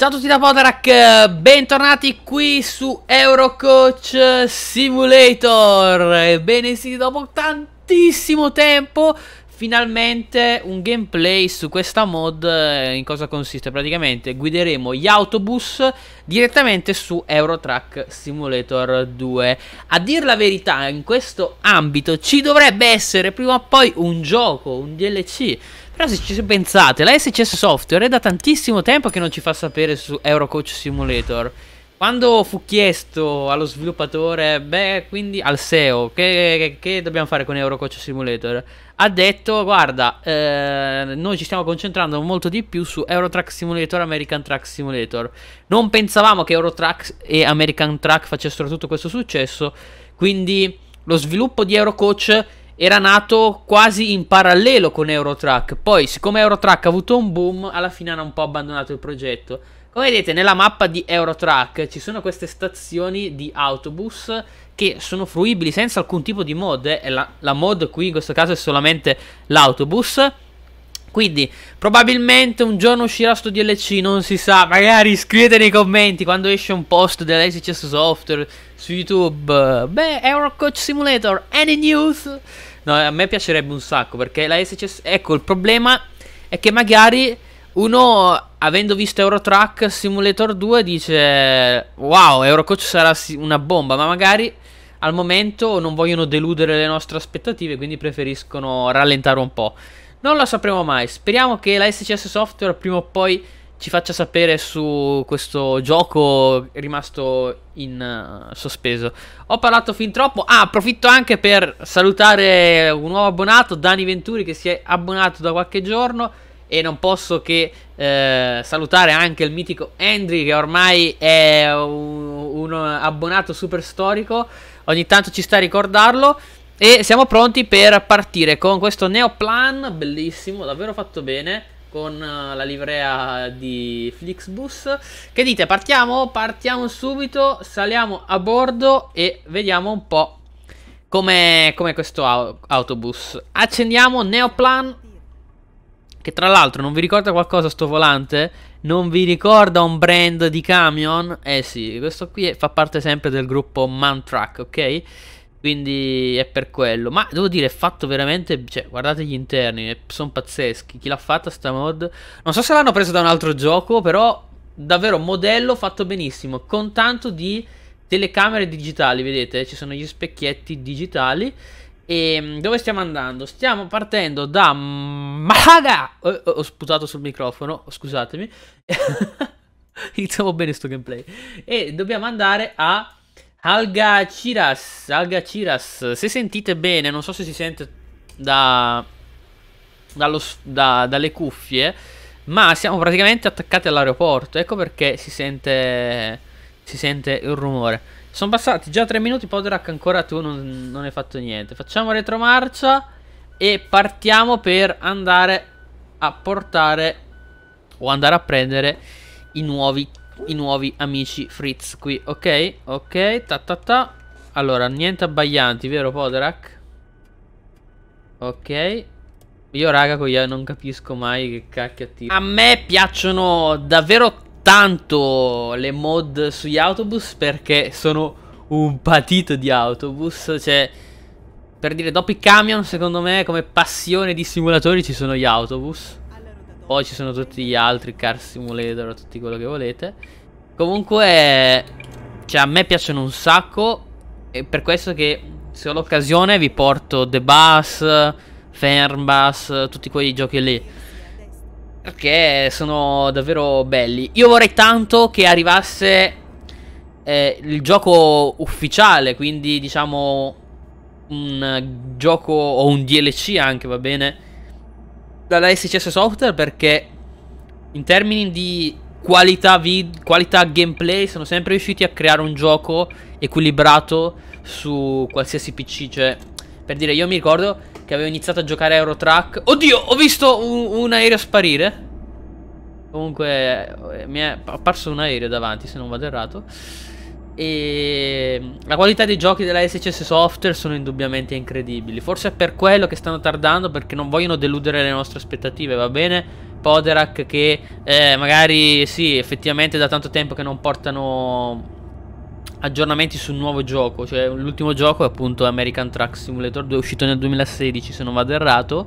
Ciao a tutti da Podarak, bentornati qui su Eurocoach Simulator Ebbene sì, dopo tantissimo tempo finalmente un gameplay su questa mod eh, in cosa consiste praticamente guideremo gli autobus direttamente su Eurotrack Simulator 2 a dir la verità in questo ambito ci dovrebbe essere prima o poi un gioco un DLC però se ci pensate, la SCS Software è da tantissimo tempo che non ci fa sapere su Eurocoach Simulator. Quando fu chiesto allo sviluppatore, beh, quindi al SEO, che, che dobbiamo fare con Eurocoach Simulator? Ha detto, guarda, eh, noi ci stiamo concentrando molto di più su Eurotrack Simulator, American Track Simulator. Non pensavamo che Eurotrack e American Track facessero tutto questo successo, quindi lo sviluppo di Eurocoach era nato quasi in parallelo con Eurotrack. Poi, siccome Eurotrack ha avuto un boom, alla fine hanno un po' abbandonato il progetto. Come vedete, nella mappa di Eurotrack ci sono queste stazioni di autobus che sono fruibili senza alcun tipo di mod. Eh. La, la mod qui in questo caso è solamente l'autobus. Quindi probabilmente un giorno uscirà sto DLC, non si sa, magari scrivete nei commenti quando esce un post dell'SCS Software su YouTube. Beh, Eurocoach Simulator, any news? No, a me piacerebbe un sacco perché la SCS... Ecco, il problema è che magari uno, avendo visto Eurotrack Simulator 2, dice wow, Eurocoach sarà una bomba, ma magari al momento non vogliono deludere le nostre aspettative, quindi preferiscono rallentare un po'. Non lo sapremo mai, speriamo che la SCS Software prima o poi ci faccia sapere su questo gioco rimasto in uh, sospeso. Ho parlato fin troppo. Ah, approfitto anche per salutare un nuovo abbonato, Dani Venturi, che si è abbonato da qualche giorno. E non posso che eh, salutare anche il mitico Andri, che ormai è un, un abbonato super storico. Ogni tanto ci sta a ricordarlo. E siamo pronti per partire con questo Neoplan, bellissimo, davvero fatto bene con eh, la livrea di Flixbus. Che dite? Partiamo? Partiamo subito, saliamo a bordo e vediamo un po' come, come questo autobus. Accendiamo Neoplan. Che tra l'altro non vi ricorda qualcosa sto volante? Non vi ricorda un brand di camion? Eh sì, questo qui è, fa parte sempre del gruppo Mantrack, ok? Quindi è per quello. Ma devo dire, è fatto veramente. Cioè, guardate gli interni, eh, sono pazzeschi. Chi l'ha fatta sta mod? Non so se l'hanno preso da un altro gioco, però davvero modello fatto benissimo. Con tanto di telecamere digitali, vedete? Ci sono gli specchietti digitali. E ehm, dove stiamo andando? Stiamo partendo da Maga. Oh, oh, ho sputato sul microfono, scusatemi. Iniziamo bene sto gameplay. E dobbiamo andare a Alga Ciras, Alga Ciras, se sentite bene, non so se si sente da, dallo, da, dalle cuffie, ma siamo praticamente attaccati all'aeroporto, ecco perché si sente, si sente il rumore. Sono passati già tre minuti, Poderac ancora tu non, non hai fatto niente. Facciamo retromarcia e partiamo per andare a portare o andare a prendere i nuovi i nuovi amici Fritz qui, ok? Ok, ta ta ta. Allora, niente abbaglianti, vero Poderak? Ok. Io raga con non capisco mai che cacchio attivo. A me piacciono davvero tanto le mod sugli autobus perché sono un patito di autobus, cioè per dire dopo i camion secondo me come passione di simulatori ci sono gli autobus. Poi ci sono tutti gli altri Car Simulator, tutti quello che volete. Comunque, cioè, a me piacciono un sacco. E per questo che se ho l'occasione vi porto The Bus, Fernbus, tutti quei giochi lì. Perché sono davvero belli. Io vorrei tanto che arrivasse eh, il gioco ufficiale, quindi diciamo un gioco o un DLC anche, va bene? dalla SCS Software perché in termini di qualità, vid- qualità gameplay sono sempre riusciti a creare un gioco equilibrato su qualsiasi PC. Cioè, per dire, io mi ricordo che avevo iniziato a giocare a Eurotrack. Oddio, ho visto un, un aereo sparire. Comunque, eh, mi è apparso un aereo davanti, se non vado errato. E la qualità dei giochi della SCS Software sono indubbiamente incredibili. Forse è per quello che stanno tardando, perché non vogliono deludere le nostre aspettative, va bene? Poderak che eh, magari sì, effettivamente da tanto tempo che non portano aggiornamenti su un nuovo gioco. Cioè, l'ultimo gioco è appunto American Truck Simulator 2, uscito nel 2016 se non vado errato.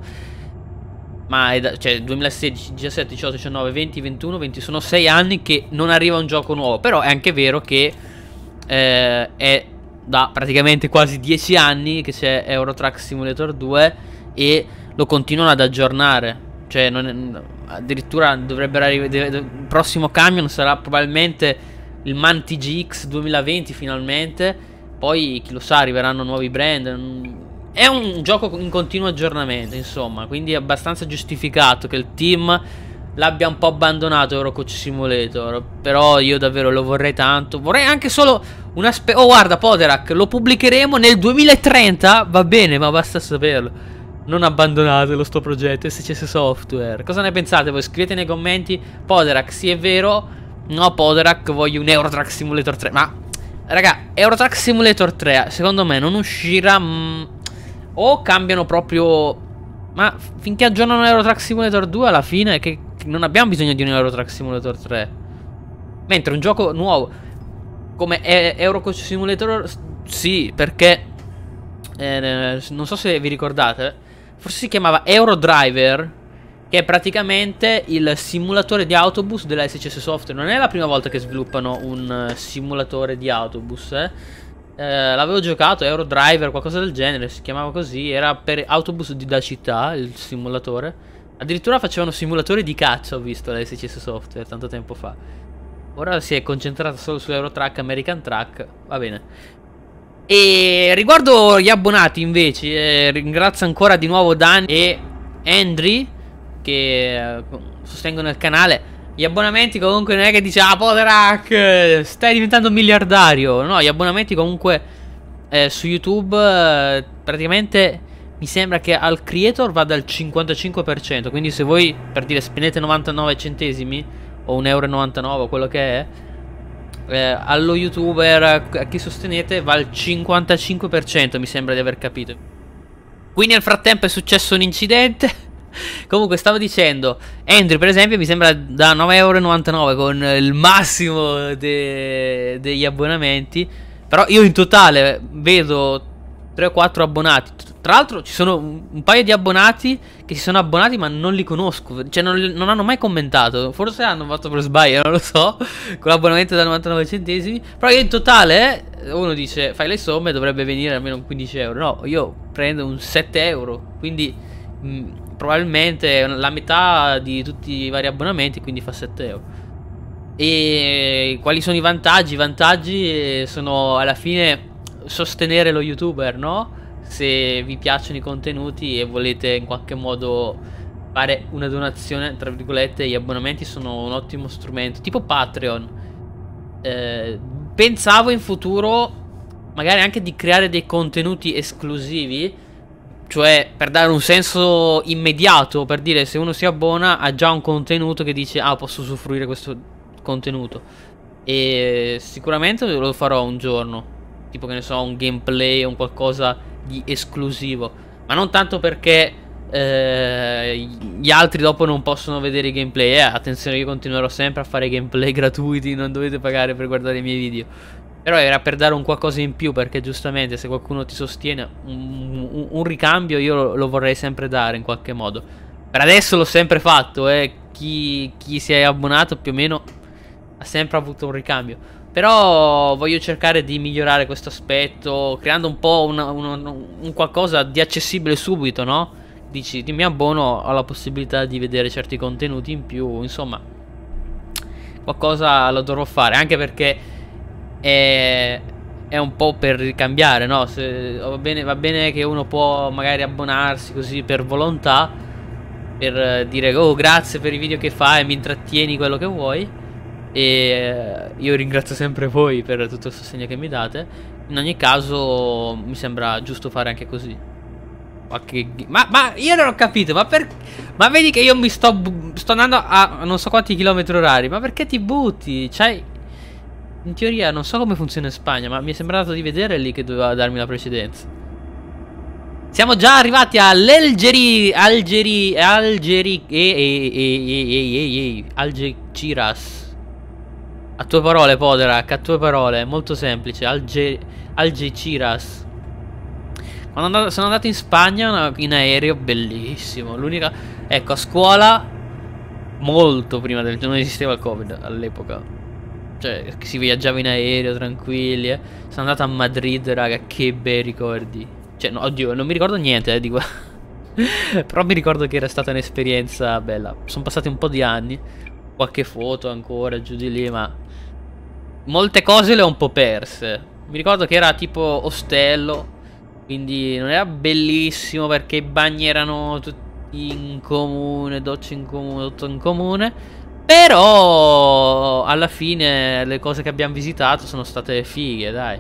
Ma è da, cioè 2016, 17, 18, 19, 20, 21, 20 sono 6 anni che non arriva un gioco nuovo. Però è anche vero che eh, è da praticamente quasi 10 anni che c'è Euro Truck Simulator 2 e lo continuano ad aggiornare. Cioè, è, addirittura dovrebbero arrivare. Il prossimo camion sarà probabilmente il Manti GX 2020 finalmente. Poi chi lo sa, arriveranno nuovi brand. Mm, è un gioco in continuo aggiornamento, insomma, quindi è abbastanza giustificato che il team l'abbia un po' abbandonato Rocoach Simulator. Però io davvero lo vorrei tanto. Vorrei anche solo un aspetto. Oh, guarda, Poderac, lo pubblicheremo nel 2030. Va bene, ma basta saperlo. Non abbandonate lo sto progetto SCS Software. Cosa ne pensate voi? Scrivete nei commenti. Poderac, sì è vero. No, Poderac, voglio un Eurotrack Simulator 3. Ma, raga, Eurotrack Simulator 3, secondo me, non uscirà... Mh, mm, o cambiano proprio... Ma finché aggiornano Eurotrack Simulator 2 alla fine che non abbiamo bisogno di un Euro Truck Simulator 3. Mentre un gioco nuovo come Euro Simulator sì, perché eh, non so se vi ricordate, forse si chiamava Euro Driver, che è praticamente il simulatore di autobus della SCS Software. Non è la prima volta che sviluppano un eh, simulatore di autobus, eh. Eh, l'avevo giocato, Euro Driver, qualcosa del genere, si chiamava così, era per autobus da città, il simulatore. Addirittura facevano simulatori di caccia, ho visto, la SCS Software, tanto tempo fa. Ora si è concentrata solo su Eurotrack, American Track, va bene. E riguardo gli abbonati invece, eh, ringrazio ancora di nuovo Dan e Andri che eh, sostengono il canale. Gli abbonamenti comunque non è che dice ah Poderac stai diventando miliardario. No, gli abbonamenti comunque eh, su YouTube eh, praticamente mi sembra che al creator vada al 55%, quindi se voi per dire spendete 99 centesimi o 1,99 euro quello che è, eh, allo youtuber a chi sostenete va al 55% mi sembra di aver capito. Qui nel frattempo è successo un incidente. Comunque stavo dicendo, Andrew per esempio mi sembra da 9,99€ con il massimo de degli abbonamenti. Però io in totale vedo 3 o 4 abbonati. Tra l'altro ci sono un paio di abbonati che si sono abbonati ma non li conosco, cioè non, non hanno mai commentato, forse hanno fatto per sbaglio, non lo so, con l'abbonamento da 99 centesimi, però io in totale eh, uno dice fai le somme dovrebbe venire almeno 15 euro, no, io prendo un 7 euro, quindi mh, mm, probabilmente la metà di tutti i vari abbonamenti, quindi fa 7 euro. E quali sono i vantaggi? I vantaggi eh, sono alla fine sostenere lo youtuber, no? Se vi piacciono i contenuti e volete in qualche modo fare una donazione, tra virgolette, gli abbonamenti sono un ottimo strumento, tipo Patreon. Eh, pensavo in futuro magari anche di creare dei contenuti esclusivi, cioè per dare un senso immediato, per dire se uno si abbona ha già un contenuto che dice ah posso usufruire questo contenuto. E sicuramente lo farò un giorno tipo che ne so, un gameplay, un qualcosa di esclusivo. Ma non tanto perché eh, gli altri dopo non possono vedere i gameplay. Eh, attenzione, io continuerò sempre a fare gameplay gratuiti, non dovete pagare per guardare i miei video. Però era per dare un qualcosa in più, perché giustamente se qualcuno ti sostiene un, un, un ricambio io lo, lo, vorrei sempre dare in qualche modo. Per adesso l'ho sempre fatto, eh. chi, chi si è abbonato più o meno ha sempre avuto un ricambio. Però voglio cercare di migliorare questo aspetto, creando un po' una, una, un qualcosa di accessibile subito, no? Dici, mi abbono, ho la possibilità di vedere certi contenuti in più, insomma, qualcosa lo dovrò fare, anche perché è, è un po' per cambiare, no? Se, va, bene, va bene che uno può magari abbonarsi così per volontà, per dire, oh grazie per i video che fai, mi intrattieni quello che vuoi e eh, io ringrazio sempre voi per tutto il sostegno che mi date. In ogni caso mi sembra giusto fare anche così. Ma, che... ma, ma io non ho capito, ma, perché? ma vedi che io mi sto, sto andando a non so quanti chilometri orari, ma perché ti butti? Cioè, in teoria non so come funziona in Spagna, ma mi è sembrato di vedere lì che doveva darmi la precedenza. Siamo già arrivati all'Algeri... Algeri... Algeri... Algeri... Algeri... Algeciras. A tue parole, Poderak, a tue parole. Molto semplice. Alge Algeciras. Quando sono andato in Spagna in aereo, bellissimo. L'unica... Ecco, a scuola, molto prima del... Non esisteva il Covid all'epoca. Cioè, si viaggiava in aereo, tranquilli. Eh. Sono andato a Madrid, raga, che bei ricordi. Cioè, no, oddio, non mi ricordo niente eh, di qua. Però mi ricordo che era stata un'esperienza bella. Sono passati un po' di anni. Qualche foto ancora giù di lì, ma molte cose le ho un po' perse. Mi ricordo che era tipo ostello, quindi non era bellissimo perché i bagni erano tutti in comune, docce in comune, tutto in comune. Però alla fine le cose che abbiamo visitato sono state fighe, dai.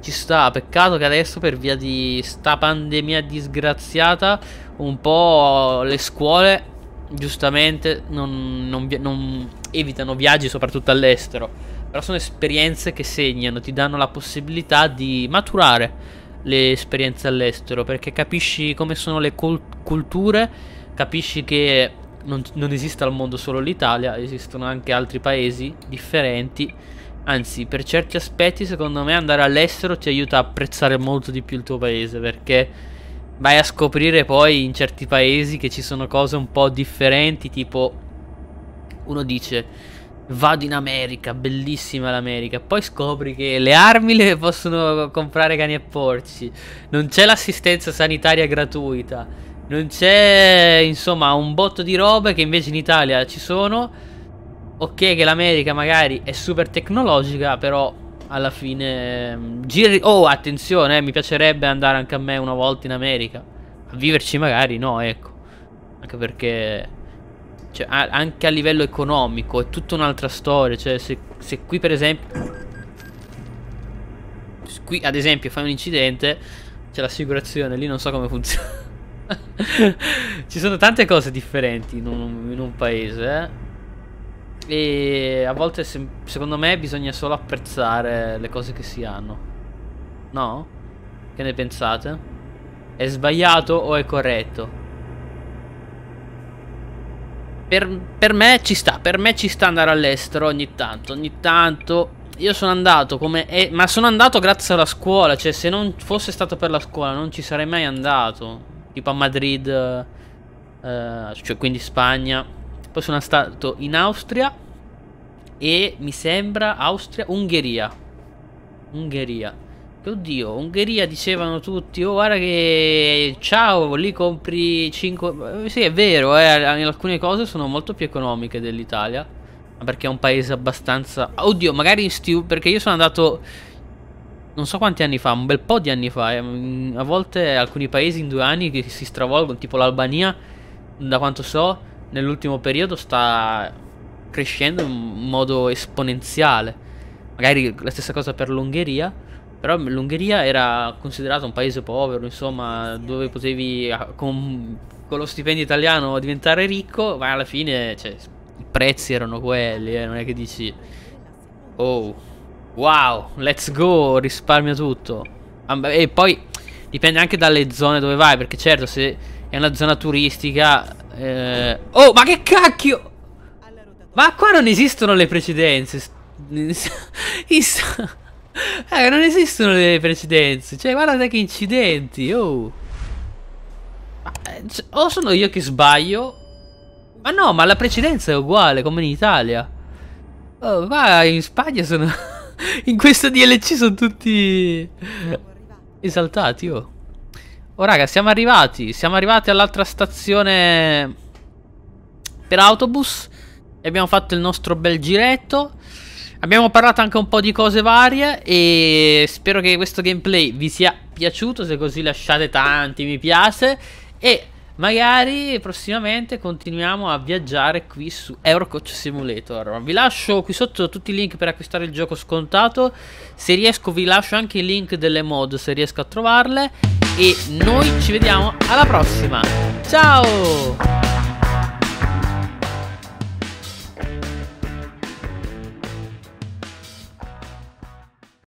Ci sta, peccato che adesso per via di sta pandemia disgraziata un po' le scuole giustamente non, non, non evitano viaggi soprattutto all'estero. Però sono esperienze che segnano, ti danno la possibilità di maturare le esperienze all'estero, perché capisci come sono le culture, capisci che non, non esiste al mondo solo l'Italia, esistono anche altri paesi differenti. Anzi, per certi aspetti, secondo me, andare all'estero ti aiuta a apprezzare molto di più il tuo paese, perché vai a scoprire poi in certi paesi che ci sono cose un po' differenti, tipo uno dice vado in America, bellissima l'America. Poi scopri che le armi le possono comprare cani e porci. Non c'è l'assistenza sanitaria gratuita. Non c'è, insomma, un botto di robe che invece in Italia ci sono. Ok che l'America magari è super tecnologica, però alla fine... Mm, giri... Oh, attenzione, eh, mi piacerebbe andare anche a me una volta in America. A viverci magari, no, ecco. Anche perché cioè, a anche a livello economico, è tutta un'altra storia. Cioè, se, se qui per esempio... Qui ad esempio fai un incidente, c'è l'assicurazione, lì non so come funziona. Ci sono tante cose differenti in un, in un paese. Eh? E a volte se, secondo me bisogna solo apprezzare le cose che si hanno. No? Che ne pensate? È sbagliato o è corretto? per, per me ci sta, per me ci sta andare all'estero ogni tanto, ogni tanto io sono andato come... Eh, ma sono andato grazie alla scuola, cioè se non fosse stato per la scuola non ci sarei mai andato. Tipo a Madrid, eh, cioè quindi Spagna. Poi sono stato in Austria e mi sembra Austria, Ungheria. Ungheria. Oddio, Ungheria dicevano tutti, oh guarda che ciao, lì compri 5... Sì è vero, eh, alcune cose sono molto più economiche dell'Italia, perché è un paese abbastanza... Oddio, magari in Stew, perché io sono andato non so quanti anni fa, un bel po' di anni fa, eh, mm, a volte alcuni paesi in due anni che si stravolgono, tipo l'Albania, da quanto so, nell'ultimo periodo sta crescendo in modo esponenziale, magari la stessa cosa per l'Ungheria. Però l'Ungheria era considerato un paese povero, insomma, dove potevi ah, con, con lo stipendio italiano diventare ricco, ma alla fine cioè, i prezzi erano quelli, eh, non è che dici... Oh, wow, let's go, risparmia tutto. E poi dipende anche dalle zone dove vai, perché certo se è una zona turistica... Eh... Oh, ma che cacchio! Ma qua non esistono le precedenze. Eh, non esistono le precedenze. Cioè, guardate che incidenti, oh. Eh, o sono io che sbaglio. Ma no, ma la precedenza è uguale, come in Italia. Oh, ma in Spagna sono... in questo DLC sono tutti... Esaltati, oh. Oh, raga, siamo arrivati. Siamo arrivati all'altra stazione... Per autobus. E abbiamo fatto il nostro bel giretto. Abbiamo parlato anche un po' di cose varie e spero che questo gameplay vi sia piaciuto, se così lasciate tanti mi piace e magari prossimamente continuiamo a viaggiare qui su Eurocoach Simulator. Vi lascio qui sotto tutti i link per acquistare il gioco scontato, se riesco vi lascio anche i link delle mod se riesco a trovarle e noi ci vediamo alla prossima. Ciao!